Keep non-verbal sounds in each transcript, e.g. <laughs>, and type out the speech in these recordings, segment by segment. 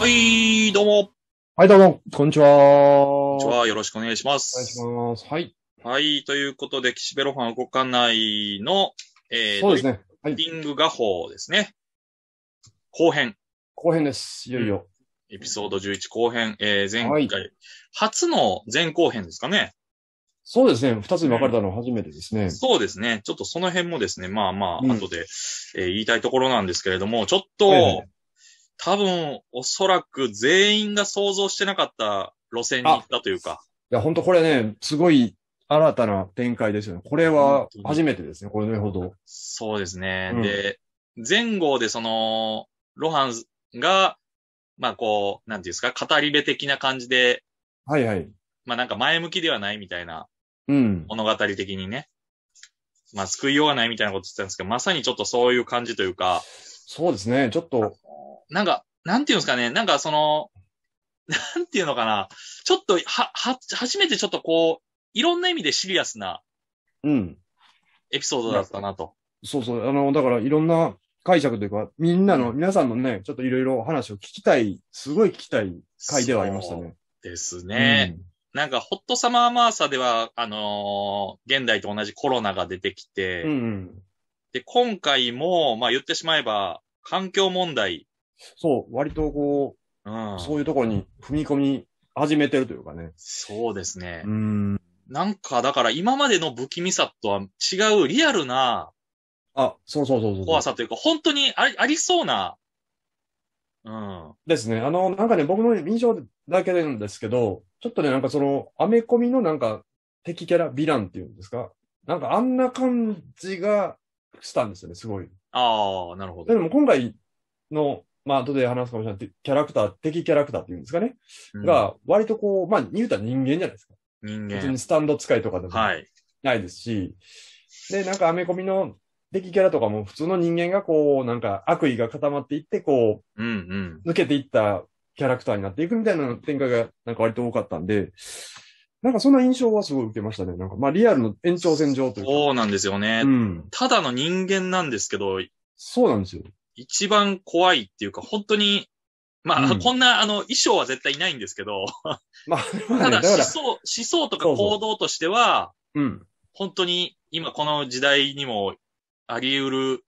はい、どうも。はい、どうも。こんにちは。こんにちは。よろしくお願いします。お願いします。はい。はい、ということで、岸辺露伴動かないの、えー、そうですね。はい。リング画法ですね。後編。後編です。いよいよ。エピソード11後編。えー、前回、はい、初の前後編ですかね。そうですね。二つに分かれたのは初めてですね、うん、そうですね。ちょっとその辺もですね、まあまあ、後で、うん、えー、言いたいところなんですけれども、ちょっと、はいはい多分、おそらく全員が想像してなかった路線に行ったというか。いや、本当これね、すごい新たな展開ですよね。これは初めてですね、これほど。そうですね。うん、で、前後でその、ロハンが、まあこう、なんていうんですか、語り部的な感じで。はいはい。まあなんか前向きではないみたいな。うん。物語的にね。まあ救いようがないみたいなこと言ってたんですけど、まさにちょっとそういう感じというか。そうですね。ちょっと、なんか、なんていうんですかね、なんかその、なんていうのかな、ちょっと、は、は、初めてちょっとこう、いろんな意味でシリアスな、うん。エピソードだったなと。そうそう、あの、だからいろんな解釈というか、みんなの、皆さんのね、ちょっといろいろ話を聞きたい、すごい聞きたい回ではありましたね。ですね。うんなんか、ホットサマーマーサでは、あのー、現代と同じコロナが出てきて、うんうん、で、今回も、まあ言ってしまえば、環境問題そう、割とこう、うん、そういうところに踏み込み始めてるというかね。そうですね。うん。なんか、だから今までの不気味さとは違うリアルな、あ、そうそうそうそう怖さというか、本当にありありそうな、うん。ですね。あの、なんかね、僕の印象だけなんですけど、ちょっとね、なんかその、アメコミのなんか、敵キャラ、ヴィランっていうんですかなんかあんな感じがしたんですよね、すごい。ああ、なるほど。でも今回のまあ、後で話すかもしれない。キャラクター、敵キャラクターっていうんですかね。が、割とこう、まあ、言うたら人間じゃないですか。人間。別にスタンド使いとかでもないですし。で、なんかアメコミの敵キャラとかも普通の人間がこう、なんか悪意が固まっていって、こう、うんうん、抜けていったキャラクターになっていくみたいな展開がなんか割と多かったんで、なんかそんな印象はすごい受けましたね。なんかまあリアルの延長線上というか。そうなんですよね。うん、ただの人間なんですけど。そうなんですよ。一番怖いっていうか、本当に、まあ、うん、こんな、あの、衣装は絶対いないんですけど、まあ、<laughs> ただ思想、思想とか行動としては、そうそううん。本当に、今この時代にもあり得る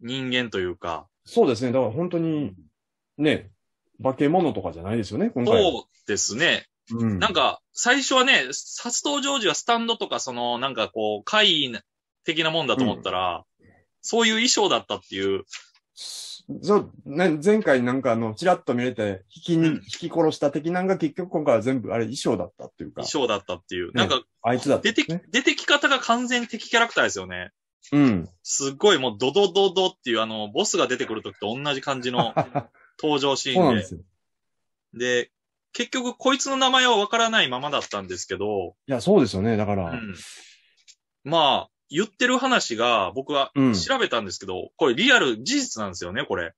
人間というか。そうですね。だから本当に、ね、化け物とかじゃないですよね、今回。そうですね。うん、なんか、最初はね、殺到ジョージはスタンドとか、その、なんかこう、会的なもんだと思ったら、そういう衣装だったっていう。そうね、前回なんかあの、ちらっと見れて、引きに、引き殺した敵なんか結局今回は全部あれ衣装だったっていうか。衣装だったっていう。なんか、あいつだった、出てき、出てき方が完全敵キャラクターですよね。うん。すっごいもうドドドドっていうあの、ボスが出てくるときと同じ感じの <laughs> 登場シそうーなンんでで。すよ。で結局こいつの名前はわからないままだったんですけど、いや、そうですよね。だから、うんまあ、言ってる話が、僕は調べたんですけど、うん、これリアル事実なんですよね、これ。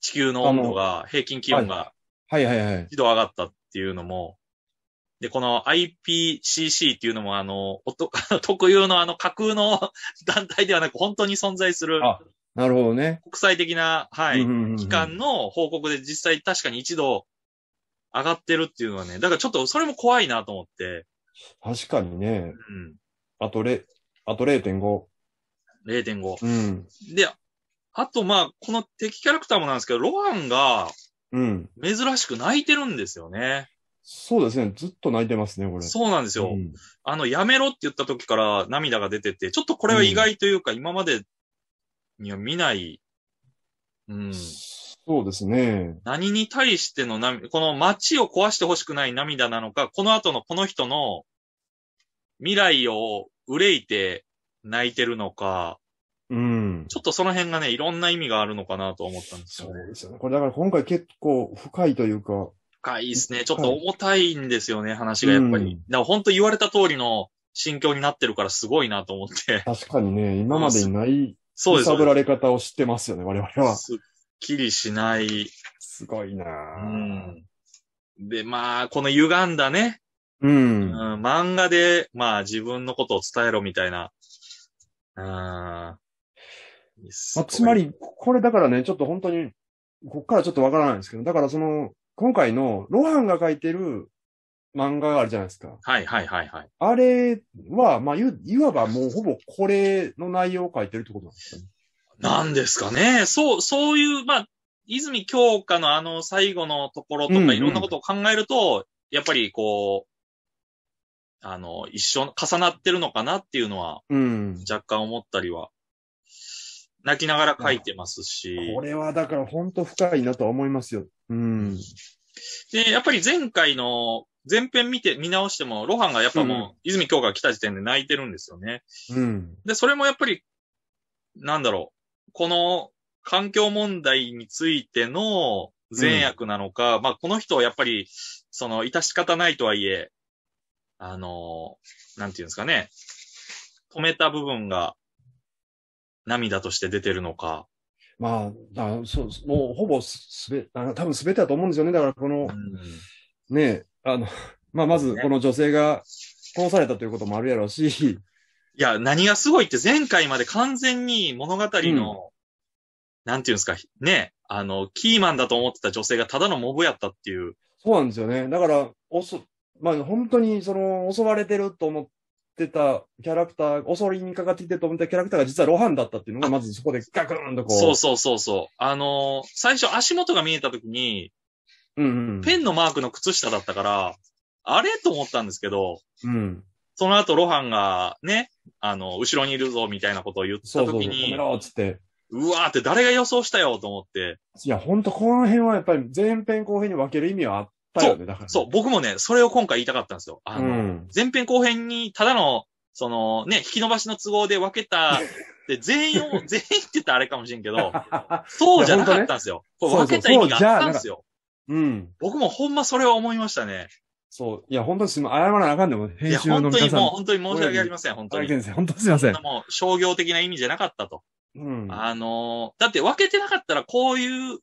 地球の温度が、平均気温が、はいはいはい。一度上がったっていうのも、で、この IPCC っていうのも、あの、<laughs> 特有のあの架空の <laughs> 団体ではなく、本当に存在する。あ、なるほどね。国際的な、はい、機関の報告で実際確かに一度上がってるっていうのはね、だからちょっとそれも怖いなと思って。確かにね。うん。あとレ、あと0.5。0.5。うん。で、あとまあ、この敵キャラクターもなんですけど、ロハンが、うん。珍しく泣いてるんですよね。そうですね。ずっと泣いてますね、これ。そうなんですよ。うん、あの、やめろって言った時から涙が出てて、ちょっとこれは意外というか、うん、今までには見ない、うん。そうですね。何に対しての涙、この街を壊してほしくない涙なのか、この後のこの人の未来を憂いて泣いてるのか、うん。ちょっとその辺がね、いろんな意味があるのかなと思ったんですよね。そうですよね。これだから今回結構深いというか。深いですね。ちょっと重たいんですよね、話がやっぱり。うん、だから本当言われた通りの心境になってるからすごいなと思って。確かにね、今までにない、そうです。揺さぶられ方を知ってますよね、我々は。すっきりしない。すごいなうん。で、まあ、この歪んだね、うん、うん。漫画で、まあ自分のことを伝えろみたいなあまあ、つまり、これだからね、ちょっと本当に、こっからちょっとわからないんですけど、だからその、今回のロハンが書いてる漫画があるじゃないですか。はいはいはいはい。あれは、まあ、いわばもうほぼこれの内容を書いてるってことなんですかね。なんですかね。そう、そういう、まあ、泉京香のあの最後のところとかいろんなことを考えると、うんうん、やっぱりこう、あの、一緒、重なってるのかなっていうのは、うん、若干思ったりは、泣きながら書いてますし。これはだから本当深いなとは思いますよ。うん。で、やっぱり前回の前編見て、見直しても、ロハンがやっぱもう、うん、泉京が来た時点で泣いてるんですよね。うん。で、それもやっぱり、なんだろう、この環境問題についての善悪なのか、うん、まあこの人はやっぱり、その、致し方ないとはいえ、あの、なんていうんですかね、止めた部分が涙として出てるのか。まあ、あそう、もうほぼすべ、あ多分すべてだと思うんですよね。だからこの、うん、ねあの、まあまずこの女性が殺されたということもあるやろうし。いや、何がすごいって前回まで完全に物語の、うん、なんていうんですか、ね、あの、キーマンだと思ってた女性がただのモブやったっていう。そうなんですよね。だから、おそ、まあ本当にその襲われてると思ってたキャラクター、襲いにかかってきてると思ったキャラクターが実はロハンだったっていうのがまずそこでガクンとこう。そうそうそうそう。あのー、最初足元が見えた時に、うんうん、ペンのマークの靴下だったから、あれと思ったんですけど、うん、その後ロハンがね、あの、後ろにいるぞみたいなことを言った時に、そうそうそうつって。うわーって誰が予想したよと思って。いや、ほんと、この辺はやっぱり前編後編に分ける意味はあっね、だから。そう、僕もね、それを今回言いたかったんですよ。あの、うん、前編後編に、ただの、そのね、引き伸ばしの都合で分けた、<laughs> で、全員を、全員って言ったらあれかもしれんけど、<laughs> そうじゃなかったんですよ。ね、こ分けた意味があったんですよ。うん。僕もほんまそれは思いましたね。そう。いや、本当にすま、謝らなあかんでも、編集の皆さんいや、本当にもう、本当に申し訳ありません、本当に。本当すいません。んもう、商業的な意味じゃなかったと。うん。あのー、だって分けてなかったら、こういう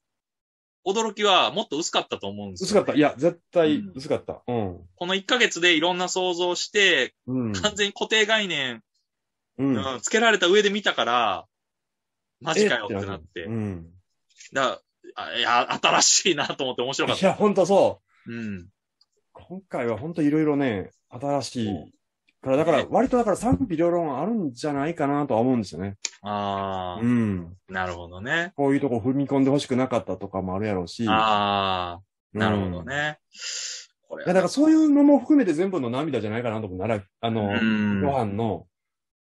驚きはもっと薄かったと思うんですよ、ね、薄かった。いや、絶対薄かった。うん。うん、この1ヶ月でいろんな想像して、うん、完全に固定概念、うん、うん、つけられた上で見たから、マジかよってなって。うん。だいや、新しいなと思って面白かった。いや、ほんとそう。うん。今回はほんといろいろね、新しいからだから、割とだから賛否両論あるんじゃないかなとは思うんですよね。ああ。うん。なるほどね。こういうとこ踏み込んで欲しくなかったとかもあるやろうし。ああ。なるほどね。うん、いや、だからそういうのも含めて全部の涙じゃないかなと思う。あの、ご飯の。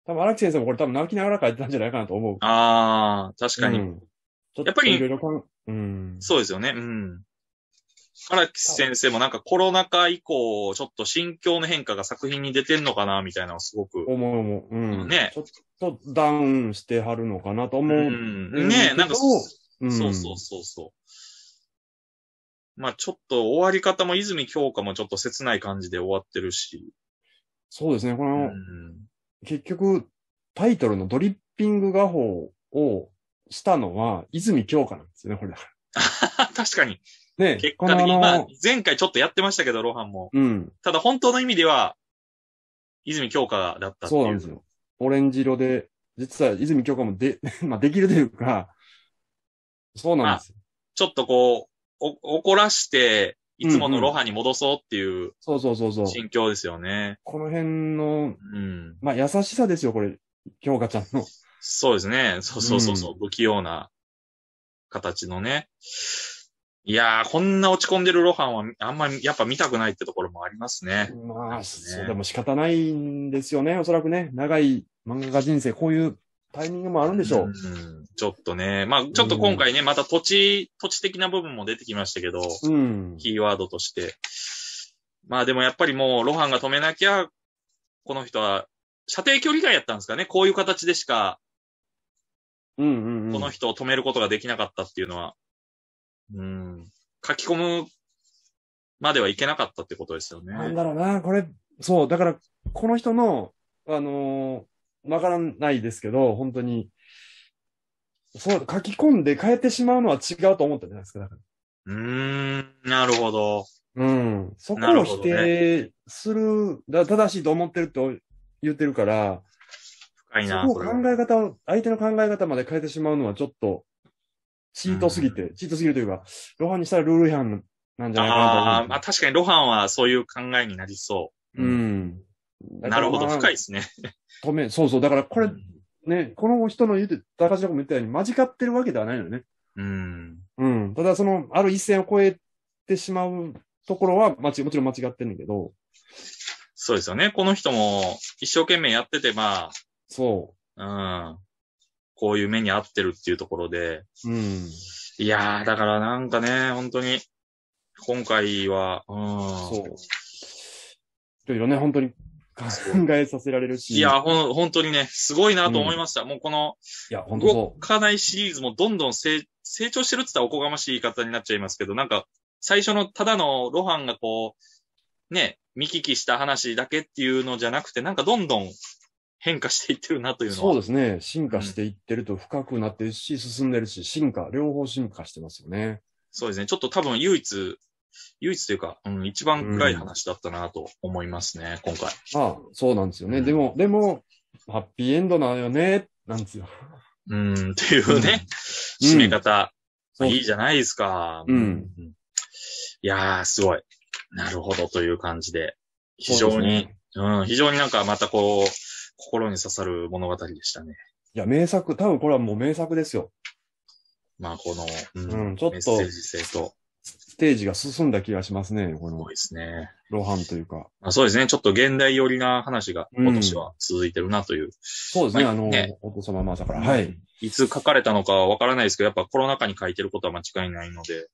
多分、荒木先生もこれ多分泣きながら書いてたんじゃないかなと思う。ああ、確かに。うん、やっぱり、うん。そうですよね。うん。荒木先生もなんかコロナ禍以降、ちょっと心境の変化が作品に出てんのかな、みたいなのをすごく。思う思う。うん。ね。ちょっとダウンしてはるのかなと思う。うん。ねなんかそ、うん、そうそうそうそう。まあちょっと終わり方も泉京香もちょっと切ない感じで終わってるし。そうですね、この、うん、結局、タイトルのドリッピング画法をしたのは泉京香なんですよね、これ。<laughs> 確かに。ね、結果的に、まあ、前回ちょっとやってましたけど、ロハンも。うん。ただ本当の意味では、泉京香だったっそうなんですよ。オレンジ色で、実は泉京香もで、<laughs> まあできるというか、そうなんですよ。ちょっとこう、お、怒らして、いつものロハに戻そうっていう、そうそうそうそう。心境ですよね。この辺の、うん。まあ優しさですよ、これ、京香ちゃんの。そうですね。そうそうそうそう、うん、不器用な形のね。いやー、こんな落ち込んでるロハンは、あんまりやっぱ見たくないってところもありますね。まあ、そう、でも仕方ないんですよね、おそらくね。長い漫画家人生、こういうタイミングもあるんでしょう。うん、ちょっとね。まあ、ちょっと今回ね、うん、また土地、土地的な部分も出てきましたけど、うん、キーワードとして。まあでもやっぱりもう、ロハンが止めなきゃ、この人は、射程距離外やったんですかね。こういう形でしか、うんうん、この人を止めることができなかったっていうのは。うん。書き込むまではいけなかったってことですよね。なんだろうな、これ、そう、だから、この人の、あのー、わからないですけど、本当に、そう、書き込んで変えてしまうのは違うと思ったじゃないですか、だから。うーん、なるほど。うん。そこを否定する、ね、だ正しいと思ってると言ってるから、深いな。そこを考え方を、相手の考え方まで変えてしまうのはちょっと、チートすぎて、うん、チートすぎるというか、ロハンにしたらルール違反なんじゃないかなとああ、まあ確かにロハンはそういう考えになりそう。うん。なるほど、深いですね。止め、そうそう。だからこれ、ね、この人の言うて、高橋君も言ったように、間違ってるわけではないのよね。うん。うん。ただ、その、ある一線を越えてしまうところは、まち、もちろん間違ってるんだけど。そうですよね。この人も、一生懸命やってて、まあ。そう。うん。こういう目に合ってるっていうところで。うん。いやー、だからなんかね、本当に、今回は、うん。そう。いろいろね、本当に考えさせられるし。いや、ほん、本当にね、すごいなと思いました。うん、もうこの、いや、本当動かないシリーズもどんどん成成長してるって言ったらおこがましい言い方になっちゃいますけど、なんか、最初のただのロハンがこう、ね、見聞きした話だけっていうのじゃなくて、なんかどんどん変化していってるなというのは。そうですね。進化していってると深くなってるし、進んでるし、進化、両方進化してますよね。そうですね。ちょっと多分唯一、唯一というか、うん、一番暗い話だったなと思いますね、うん、今回。ああ、そうなんですよね。うん、でも、でも、ハッピーエンドなのよね、なんですよ。うん、っていうね、締め方、いいじゃないですか。うん。いやー、すごい。なるほどという感じで、非常に、うね、うん、非常になんかまたこう、心に刺さる物語でしたね。いや、名作、多分これはもう名作ですよ。まあ、この、うん、ちょっとージ性と。ステージが進んだ気がしますね、この。そうですね。露伴というか。あそうですね。ちょっと現代寄りな話が今年は続いてるなという。うん、そうですね、まあ、あの、ね、お子様まさから。はい。いつ書かれたのかはわからないですけど、やっぱコロナ禍に書いてることは間違いないので。う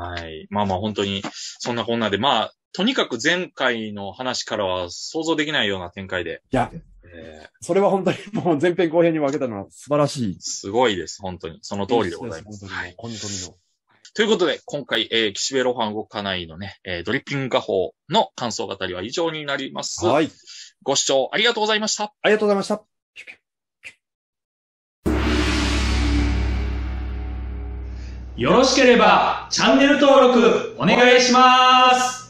ん。はい。まあまあ本当に、そんなこんなで、まあ、とにかく前回の話からは想像できないような展開で。いや、えそれは本当にもう前編後編に分けたのは素晴らしい。すごいです、本当に。その通りでございます。い本当に、本当にの。ということで、今回、えー、岸辺露伴動かないのね、えー、ドリッピング画法の感想語りは以上になります。はい。ご視聴ありがとうございました。ありがとうございました。よろしければ、チャンネル登録お願いします。